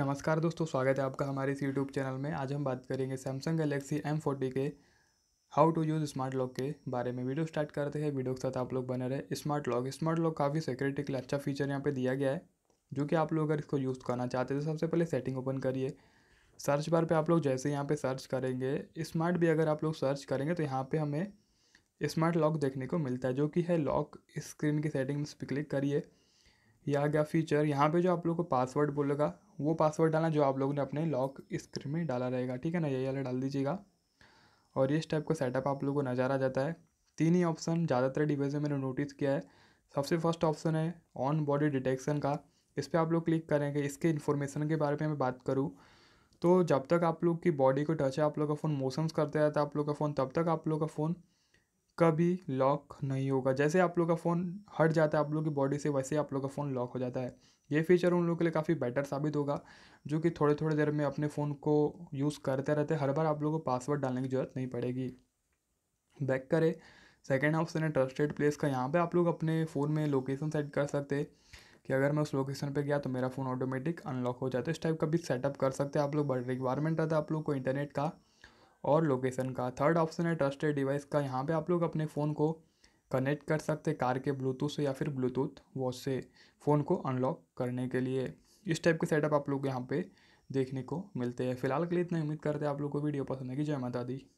नमस्कार दोस्तों स्वागत है आपका हमारे इस यूट्यूब चैनल में आज हम बात करेंगे सैमसंग गैलेक्सी एम फोर्टी के how to use smart lock के बारे में वीडियो स्टार्ट करते हैं वीडियो के साथ आप लोग बने रहे स्मार्ट लॉक स्मार्ट लॉक काफ़ी सिक्योरिटी के लिए अच्छा फीचर यहाँ पे दिया गया है जो कि आप लोग अगर इसको यूज़ करना चाहते हैं तो सबसे पहले सेटिंग ओपन करिए सर्च बार पर आप लोग जैसे यहाँ पर सर्च करेंगे स्मार्ट भी अगर आप लोग सर्च करेंगे तो यहाँ पर हमें स्मार्ट लॉक देखने को मिलता है जो कि है लॉक स्क्रीन की सेटिंग्स पर क्लिक करिए या आ गया फीचर यहाँ पे जो आप लोग को पासवर्ड बोलेगा वो पासवर्ड डालना जो आप लोगों ने अपने लॉक स्क्रीन में डाला रहेगा ठीक है ना यही वाला डाल दीजिएगा और इस टाइप का सेटअप आप लोगों को नज़र आ जाता है तीन ही ऑप्शन ज़्यादातर डिवाइस में मैंने नोटिस किया है सबसे फर्स्ट ऑप्शन है ऑन बॉडी डिटेक्शन का इस पर आप लोग क्लिक करेंगे इसके इन्फॉर्मेशन के बारे में मैं बात करूँ तो जब तक आप लोग की बॉडी को टच है आप लोग का फ़ोन मोशंस करते रहता है आप लोग का फ़ोन तब तक आप लोग का फ़ोन कभी लॉक नहीं होगा जैसे आप लोग का फ़ोन हट जाता है आप लोग की बॉडी से वैसे ही आप लोग का फ़ोन लॉक हो जाता है ये फीचर उन लोगों के लिए काफ़ी बेटर साबित होगा जो कि थोड़े थोड़े देर में अपने फ़ोन को यूज़ करते रहते हर बार आप लोगों को पासवर्ड डालने की ज़रूरत नहीं पड़ेगी बैक करें सेकेंड ऑप्शन है ट्रस्टेड प्लेस का यहाँ पे आप लोग अपने फ़ोन में लोकेशन सेट कर सकते कि अगर मैं उस लोकेशन पे गया तो मेरा फ़ोन ऑटोमेटिक अनलॉक हो जाता है इस टाइप का भी सेटअप कर सकते हैं आप लोग बट रिक्वायरमेंट रहता है आप लोग को इंटरनेट का और लोकेशन का थर्ड ऑप्शन है ट्रस्टेड डिवाइस का यहाँ पे आप लोग अपने फ़ोन को कनेक्ट कर सकते कार के ब्लूटूथ से या फिर ब्लूटूथ वॉच से फ़ोन को अनलॉक करने के लिए इस टाइप के सेटअप आप लोग यहाँ पे देखने को मिलते हैं फिलहाल के लिए इतना उम्मीद करते हैं आप लोग को वीडियो पसंद है कि जय माता दी